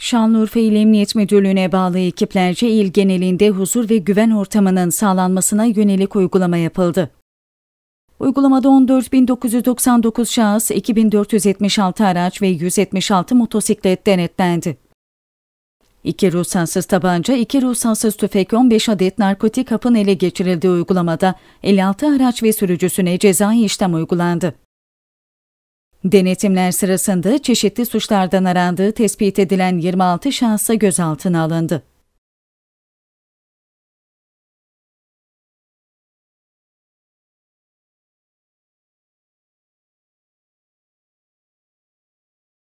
Şanlıurfa İl Emniyet Müdürlüğü'ne bağlı ekiplerce il genelinde huzur ve güven ortamının sağlanmasına yönelik uygulama yapıldı. Uygulamada 14.999 şahıs, 2476 araç ve 176 motosiklet denetlendi. İki ruhsatsız tabanca, iki ruhsatsız tüfek, 15 adet narkotik hapın ele geçirildiği uygulamada 56 araç ve sürücüsüne ceza işlem uygulandı. Denetimler sırasında çeşitli suçlardan arandığı tespit edilen 26 şahsa gözaltına alındı.